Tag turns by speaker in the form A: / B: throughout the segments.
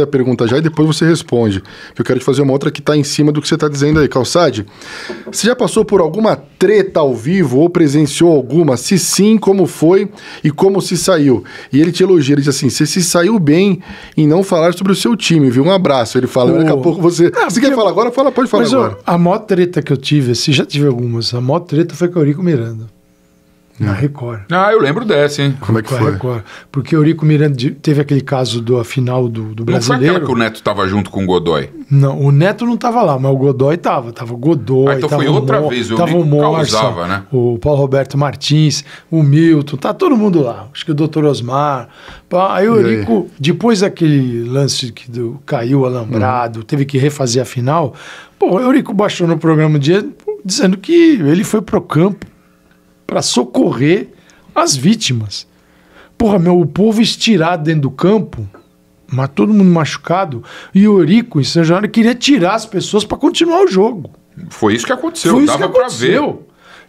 A: a pergunta já e depois você responde. Eu quero te fazer uma outra que está em cima do que você está dizendo aí, Calçade. Você já passou por alguma treta ao vivo ou presenciou alguma? Se sim, como foi e como se saiu? E ele te elogia, ele diz assim: você se saiu bem em não falar sobre o seu time, viu? Um abraço. Ele fala, daqui a pouco você. Ah, você quer eu... falar agora? Fala, pode falar Mas, agora. Ó,
B: a maior treta que eu tive, se assim, já tive algumas, a maior treta foi com o Eurico Miranda
A: na Record. Ah, eu lembro dessa, hein? Como é que foi? Record.
B: Porque Eurico Miranda teve aquele caso do final do, do brasileiro. Não foi
A: aquela que o Neto estava junto com o Godoy?
B: Não, o Neto não estava lá, mas o Godoy estava. Tava o Godoy, ah, então tava foi outra vez, o tava o Morsa, causava, né? o Paulo Roberto Martins, o Milton, tá todo mundo lá. Acho que o Dr. Osmar. Aí o Eurico, depois daquele lance que do, caiu alambrado, uhum. teve que refazer a final, pô, o Eurico baixou no programa de dizendo que ele foi pro campo para socorrer as vítimas. Porra, meu, o povo estirado dentro do campo, mas todo mundo machucado, e o Eurico em São João queria tirar as pessoas para continuar o jogo. Foi isso que aconteceu, Foi isso dava para ver.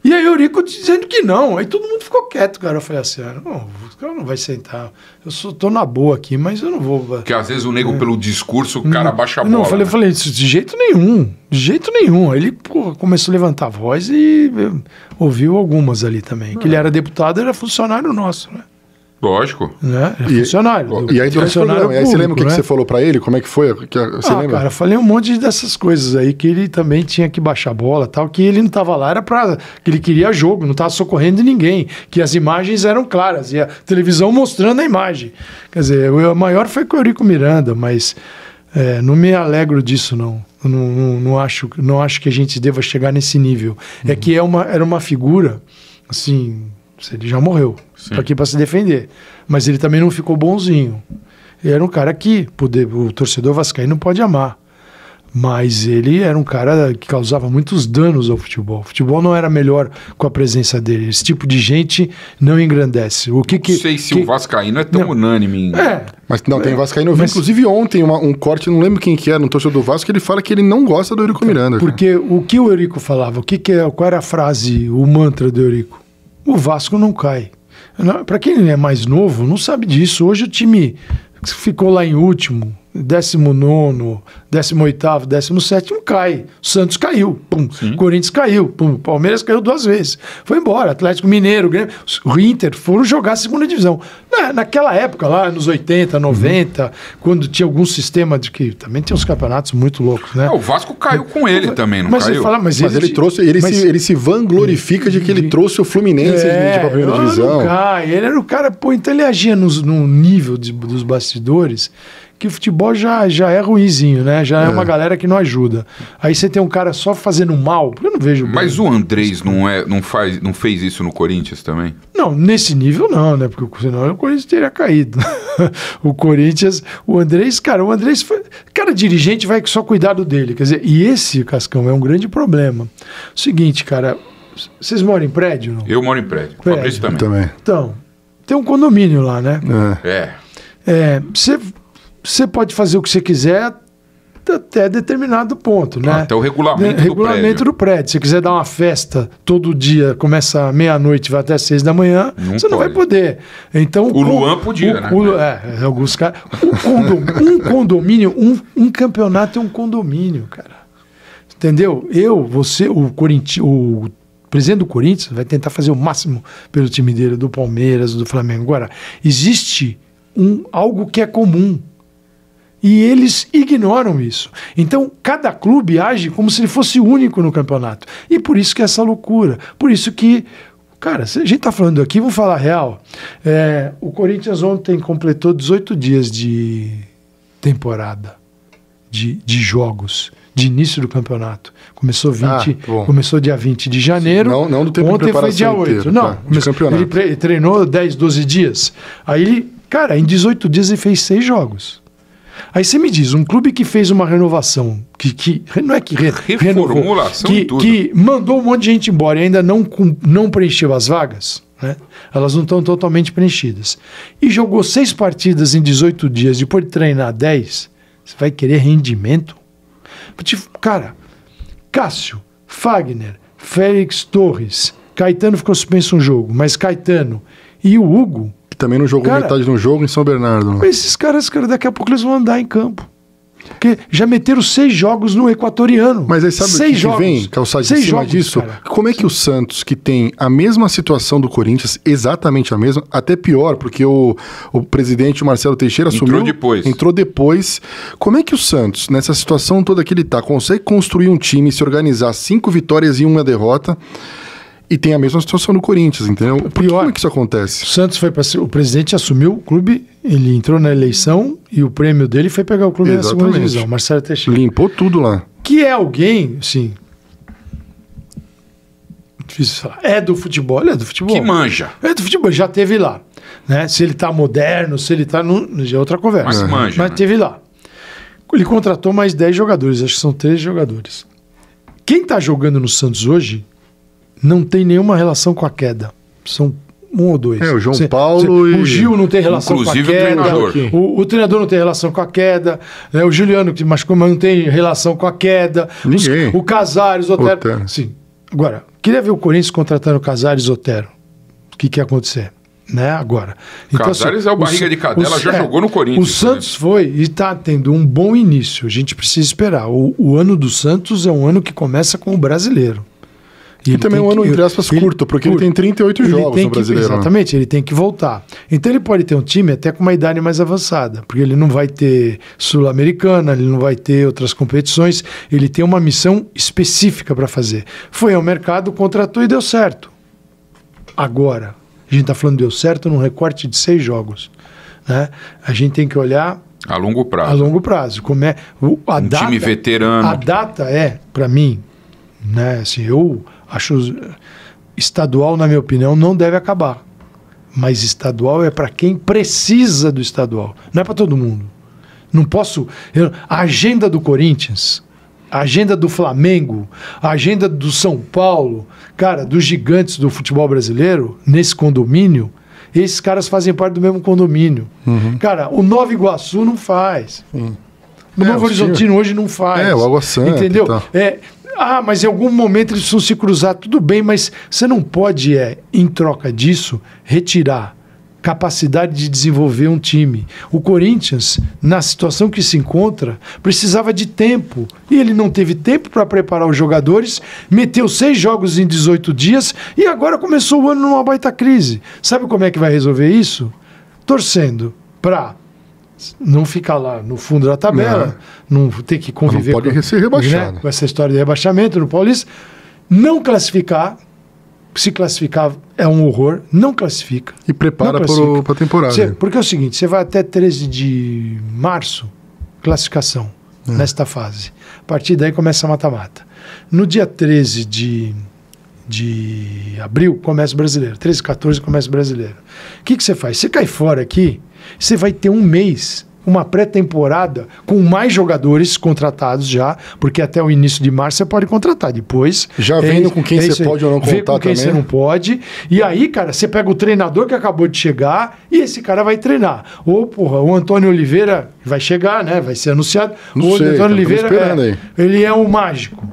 B: E aí Eurico dizendo que não. Aí todo mundo ficou quieto, cara. Eu falei assim, ah, não, o cara não vai sentar. Eu só tô na boa aqui, mas eu não vou. Porque às vezes o nego, é. pelo discurso, o cara não, baixa a bola. Não, eu falei, né? falei, isso de jeito nenhum, de jeito nenhum. Aí ele porra, começou a levantar a voz e eh, ouviu algumas ali também. Que ele é. era deputado, era funcionário nosso, né? Lógico. Né? É, é funcionário. E, e aí, durante aí você lembra o que, né? que você falou para
A: ele? Como é que foi? Que, você ah, lembra? cara,
B: eu falei um monte dessas coisas aí que ele também tinha que baixar bola tal, que ele não tava lá, era pra. que ele queria jogo, não tava socorrendo ninguém, que as imagens eram claras, e a televisão mostrando a imagem. Quer dizer, o maior foi com o Eurico Miranda, mas é, não me alegro disso, não. Não, não, não, acho, não acho que a gente deva chegar nesse nível. É uhum. É que é uma, era uma figura, assim, ele já morreu. Sim. Tá aqui para se defender. Mas ele também não ficou bonzinho. Ele era um cara que poder, o torcedor vascaíno pode amar. Mas ele era um cara que causava muitos danos ao futebol. O futebol não era melhor com a presença dele. Esse tipo de gente não engrandece. O
A: que que, não sei se que... o Vascaíno é tão não. unânime. É.
B: Mas não, tem é. Vascaíno. Eu vi, Mas... inclusive, ontem
A: uma, um corte, não lembro quem que era, no torcedor do Vasco, ele fala que ele não gosta do Eurico tá. Miranda. Porque
B: cara. o que o Eurico falava, o que, que é, qual era a frase, o mantra do Eurico? o Vasco não cai. Para quem é mais novo, não sabe disso. Hoje o time ficou lá em último, 19, 18, 17 cai. Santos caiu, pum. Corinthians caiu, pum. Palmeiras caiu duas vezes. Foi embora. Atlético Mineiro, Grêmio, o Inter foram jogar a segunda divisão. Na, naquela época, lá nos 80, 90, uhum. quando tinha algum sistema de que também tinha uns campeonatos muito loucos,
A: né? É, o Vasco caiu com ele também, não mas caiu? Fala, mas, mas ele, ele,
B: trouxe, ele, mas, se, ele se vanglorifica de que ele trouxe o Fluminense é, de pra primeira divisão. Não cai. Ele era o cara, pô, então ele agia nos, num nível de, dos bastidores que o futebol já, já é ruizinho, né? Já é, é uma galera que não ajuda. Aí você tem um cara só fazendo mal, eu não vejo bem. Mas
A: o Andrés não, é, não, faz, não fez isso no Corinthians também?
B: Não, nesse nível não, né? Porque senão o Corinthians teria caído. o Corinthians, o Andrés, cara, o Andrés, foi, cara, dirigente vai só cuidado dele, quer dizer, e esse, Cascão, é um grande problema. Seguinte, cara, vocês moram em prédio? Não?
A: Eu moro em prédio. prédio. Fabrício também. também.
B: Então, tem um condomínio lá, né? É. é. é você você pode fazer o que você quiser até determinado ponto, né? Até o regulamento, de, né, do, regulamento prédio. do prédio. Se quiser dar uma festa todo dia, começa meia-noite, vai até seis da manhã, não você pode. não vai poder. Então o, o Luan podia, o, né? O, é, é, alguns caras. um condomínio, um, um campeonato é um condomínio, cara. Entendeu? Eu, você, o Corinthians, o presidente do Corinthians vai tentar fazer o máximo pelo time dele, do Palmeiras, do Flamengo. Agora, existe um, algo que é comum e eles ignoram isso. Então, cada clube age como se ele fosse único no campeonato. E por isso que é essa loucura. Por isso que Cara, a gente está falando aqui, vamos falar real. É, o Corinthians ontem completou 18 dias de temporada, de, de jogos, de início do campeonato. Começou 20, ah, começou dia 20 de janeiro. Não, não do tempo Ontem foi dia 8. Inteiro, não, tá, mas ele treinou 10, 12 dias. Aí cara, em 18 dias ele fez seis jogos. Aí você me diz, um clube que fez uma renovação, que, que não é que re, reformulação renovou, que, que mandou um monte de gente embora e ainda não, não preencheu as vagas, né? elas não estão totalmente preenchidas, e jogou seis partidas em 18 dias, depois de treinar 10, você vai querer rendimento? Cara, Cássio, Fagner, Félix Torres, Caetano ficou suspenso um jogo, mas Caetano e o Hugo também não jogou cara, metade de um jogo em São Bernardo. Mas Esses caras, cara, daqui a pouco eles vão andar em campo. Porque já meteram seis jogos no Equatoriano. Mas aí sabe seis o que, jogos, que vem calçado seis em cima jogos, disso? Cara.
A: Como é que o Santos, que tem a mesma situação do Corinthians, exatamente a mesma, até pior, porque o, o presidente Marcelo Teixeira entrou assumiu. Entrou depois. Entrou depois. Como é que o Santos, nessa situação toda que ele tá, consegue construir um time, se organizar cinco vitórias
B: e uma derrota? E tem a mesma situação no Corinthians, entendeu? O Pior, como é que isso acontece? O Santos foi para o presidente assumiu o clube, ele entrou na eleição e o prêmio dele foi pegar o clube Exatamente. na segunda divisão, Marcelo Teixeira. Limpou tudo lá. Que é alguém, assim, difícil falar. É do futebol, ele é do futebol. Que manja. É do futebol, já teve lá. Né? Se ele tá moderno, se ele tá. No, já é outra conversa. Mas manja. Mas né? teve lá. Ele contratou mais 10 jogadores, acho que são 13 jogadores. Quem tá jogando no Santos hoje não tem nenhuma relação com a queda. São um ou dois. É, o João você, Paulo você, e... O Gil não tem relação com a queda. O treinador. O, o, treinador não tem relação com a queda. Né? O Juliano, que machucou, mas não tem relação com a queda. Ninguém. Os, o Casares, o Otero. Otero. Sim. Agora, queria ver o Corinthians contratando o Casares e Otero. O que, que ia acontecer? Né, agora. Então, assim, Casares assim, é o barriga o, de cadela, o, já é, jogou no Corinthians. O Santos né? foi e está tendo um bom início. A gente precisa esperar. O, o ano do Santos é um ano que começa com o brasileiro. E, e também é um ano, que, entre aspas, ele, curto, porque curto. ele tem 38 ele jogos tem no brasileiro. Né? exatamente, ele tem que voltar. Então ele pode ter um time até com uma idade mais avançada, porque ele não vai ter Sul-Americana, ele não vai ter outras competições, ele tem uma missão específica para fazer. Foi ao mercado, contratou e deu certo. Agora, a gente está falando deu certo num recorte de seis jogos. Né? A gente tem que olhar a longo prazo. A longo prazo. Como é, o, a um data, time veterano. A data é, para mim, né, assim, eu Acho eh, estadual, na minha opinião, não deve acabar. Mas estadual é para quem precisa do estadual, não é para todo mundo. Não posso. Eu, a agenda do Corinthians, a agenda do Flamengo, a agenda do São Paulo, cara, dos gigantes do futebol brasileiro, nesse condomínio, esses caras fazem parte do mesmo condomínio. Uhum. Cara, o Nova Iguaçu não faz. Uhum. O é, Novo Horizontino hoje não faz. É, o Água Santa. Entendeu? É, ah, mas em algum momento eles vão se cruzar, tudo bem, mas você não pode, é, em troca disso, retirar capacidade de desenvolver um time. O Corinthians, na situação que se encontra, precisava de tempo. E ele não teve tempo para preparar os jogadores, meteu seis jogos em 18 dias e agora começou o ano numa baita crise. Sabe como é que vai resolver isso? Torcendo para não ficar lá no fundo da tabela, não, não ter que conviver não pode com, né? Né? ser Né, com essa história de rebaixamento no Paulista, não classificar, se classificar é um horror, não classifica. E prepara para a temporada. porque é o seguinte, você vai até 13 de março, classificação, é. nesta fase. A partir daí começa a mata-mata. No dia 13 de de abril, Comércio Brasileiro. 13, 14, Comércio Brasileiro. O que, que você faz? Você cai fora aqui, você vai ter um mês uma pré-temporada com mais jogadores contratados já, porque até o início de março você pode contratar. Depois. Já é vendo com quem é você pode ou não contar também com quem também. você não pode. E aí, cara, você pega o treinador que acabou de chegar e esse cara vai treinar. Ou, porra, o Antônio Oliveira vai chegar, né? Vai ser anunciado. Não o sei, Antônio Oliveira. É, ele é o mágico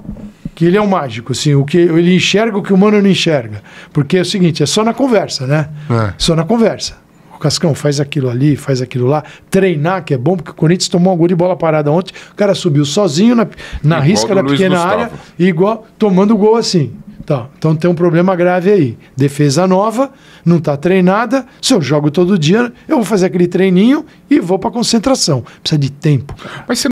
B: que ele é um mágico, assim, o que ele enxerga o que o humano não enxerga. Porque é o seguinte, é só na conversa, né? É. Só na conversa. O Cascão faz aquilo ali, faz aquilo lá. Treinar, que é bom, porque o Corinthians tomou um gol de bola parada ontem. O cara subiu sozinho na, na risca da pequena Gustavo. área, igual tomando gol assim. Tá. Então tem um problema grave aí. Defesa nova, não está treinada. Se eu jogo todo dia, eu vou fazer aquele treininho e vou para concentração. Precisa de tempo. Mas você